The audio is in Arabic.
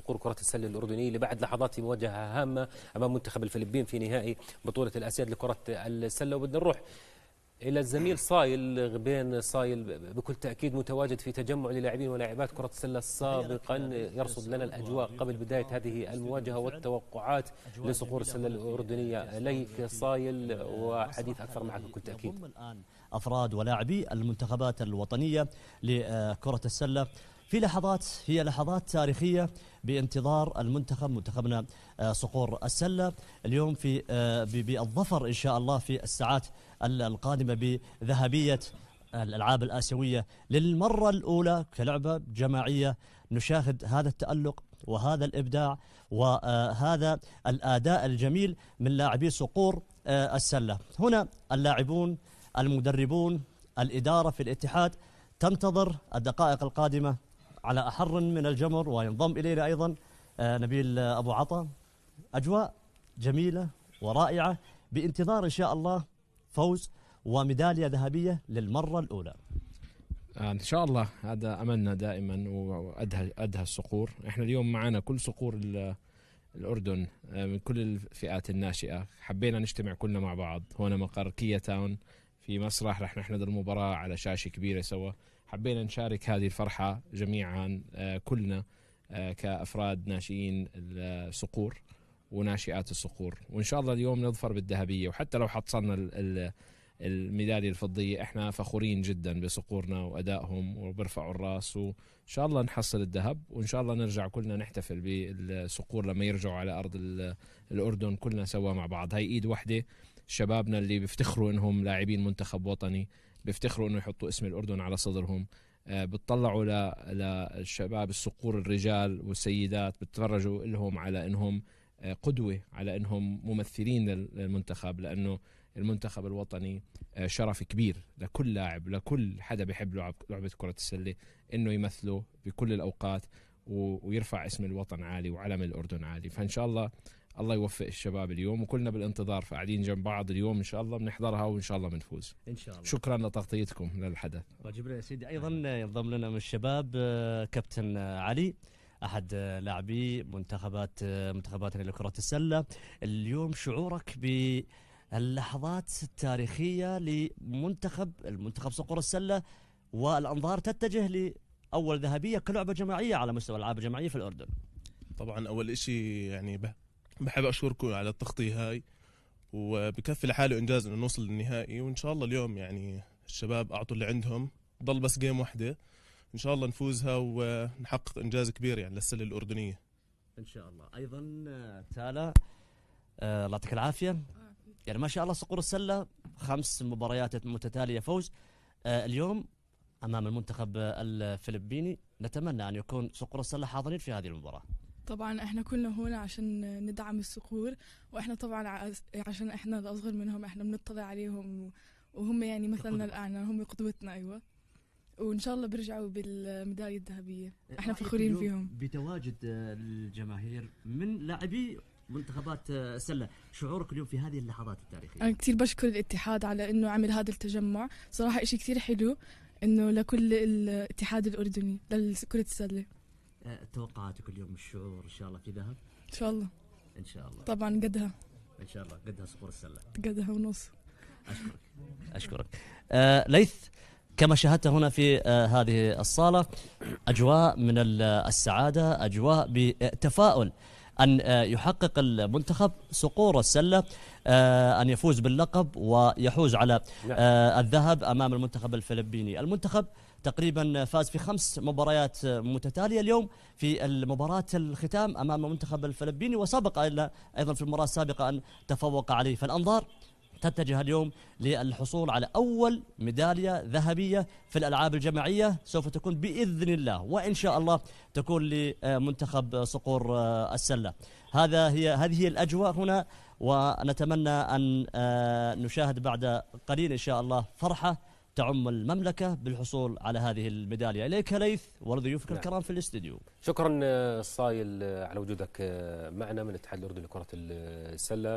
صقور كرة السلة الأردني لبعد لحظات مواجهة هامة أمام منتخب الفلبين في نهائي بطولة الأسياد لكرة السلة وبدنا نروح الى الزميل صايل غبين صايل بكل تاكيد متواجد في تجمع للاعبين ولاعبات كره السله سابقا يرصد لنا الاجواء قبل بدايه هذه المواجهه والتوقعات لصقور السله الاردنيه ليك صايل وحديث اكثر معك بكل تاكيد افراد ولاعبي المنتخبات الوطنيه لكره السله في لحظات هي لحظات تاريخية بانتظار المنتخب منتخبنا آه، صقور السلة اليوم في آه، بالظفر إن شاء الله في الساعات القادمة بذهبية الألعاب الآسيوية للمرة الأولى كلعبة جماعية نشاهد هذا التألق وهذا الإبداع وهذا آه، الأداء الجميل من لاعبي صقور السلة هنا اللاعبون المدربون الإدارة في الاتحاد تنتظر الدقائق القادمة على أحر من الجمر وينضم إلينا أيضا آه، نبيل آه، أبو عطا أجواء جميلة ورائعة بانتظار إن شاء الله فوز وميدالية ذهبية للمرة الأولى آه، ان شاء الله هذا املنا دائما وادهى ادهى الصقور احنا اليوم معنا كل صقور الاردن من كل الفئات الناشئه حبينا نجتمع كلنا مع بعض هنا مقر كيا تاون في مسرح رح نحضر المباراه على شاشه كبيره سوا حبينا نشارك هذه الفرحة جميعا آه، كلنا آه، كأفراد ناشئين الصقور وناشئات الصقور وإن شاء الله اليوم نظفر بالذهبية وحتى لو حصلنا الميدالية الفضية احنا فخورين جدا بصقورنا وأدائهم وبرفعوا الراس وإن شاء الله نحصل الذهب وإن شاء الله نرجع كلنا نحتفل بالصقور لما يرجعوا على أرض الأردن كلنا سوا مع بعض هاي إيد واحدة شبابنا اللي بيفتخروا انهم لاعبين منتخب وطني بيفتخروا انه يحطوا اسم الاردن على صدرهم آه، بتطلعوا للشباب الصقور الرجال والسيدات بتفرجوا لهم على انهم آه، قدوه على انهم ممثلين للمنتخب لانه المنتخب الوطني آه، شرف كبير لكل لاعب لكل حدا بيحب لعبه كره السله انه يمثله بكل الاوقات ويرفع اسم الوطن عالي وعلم الاردن عالي فان شاء الله الله يوفق الشباب اليوم وكلنا بالانتظار فقاعدين جنب بعض اليوم ان شاء الله بنحضرها وان شاء الله بنفوز ان شاء الله شكرا لتغطيتكم للحدث واجبنا يا سيدي ايضا ينضم لنا من الشباب آه، كابتن آه، علي احد آه، لاعبي منتخبات منتخباتنا لكره السله اليوم شعورك ب اللحظات التاريخيه لمنتخب المنتخب صقور السله والانظار تتجه لاول ذهبيه كلعبه جماعيه على مستوى الالعاب الجماعيه في الاردن. طبعا اول شيء يعني بحب اشكركم على التغطيه هاي وبكفي لحاله انجاز انه نوصل للنهائي وان شاء الله اليوم يعني الشباب اعطوا اللي عندهم ضل بس جيم واحده ان شاء الله نفوزها ونحقق انجاز كبير يعني للسله الاردنيه ان شاء الله ايضا تالا الله يعطيك العافيه يعني ما شاء الله صقور السله خمس مباريات متتاليه فوز اليوم امام المنتخب الفلبيني نتمنى ان يكون صقور السله حاضرين في هذه المباراه طبعا احنا كلنا هنا عشان ندعم الصقور واحنا طبعا عشان احنا الاصغر منهم احنا بنطلع عليهم وهم يعني مثلنا الاعلى هم قدوتنا ايوه وان شاء الله بيرجعوا بالميداليه الذهبيه إيه، احنا فخورين فيهم بتواجد الجماهير من لاعبي منتخبات آه، السله شعورك اليوم في هذه اللحظات التاريخيه انا كثير بشكر الاتحاد على انه عمل هذا التجمع صراحه شيء كثير حلو انه لكل الاتحاد الاردني لكره السله توقعاتك اليوم الشعور ان شاء الله في ذهب؟ ان شاء الله ان شاء الله طبعا قدها ان شاء الله قدها صقور السله قدها ونص اشكرك اشكرك آه ليث كما شاهدت هنا في آه هذه الصاله اجواء من آه، السعاده اجواء بتفاؤل أن آه، يحقق المنتخب صقور السلة آه، أن يفوز باللقب ويحوز على نعم. آه، الذهب أمام المنتخب الفلبيني المنتخب تقريبا فاز في خمس مباريات متتالية اليوم في المباراة الختام أمام المنتخب الفلبيني وسبق أيضا في المباراة السابقة أن تفوق عليه فالأنظار تتجه اليوم للحصول على أول ميدالية ذهبية في الألعاب الجماعية سوف تكون بإذن الله وإن شاء الله تكون لمنتخب صقور السلة هذا هي هذه هي الأجواء هنا ونتمنى أن آه، نشاهد بعد قليل إن شاء الله فرحة تعم المملكة بالحصول على هذه الميدالية إليك ليث ولضيوفك نعم. الكرام في الاستديو شكرا آه، صايل آه، على وجودك معنا من الاتحاد الأردني لكرة السلة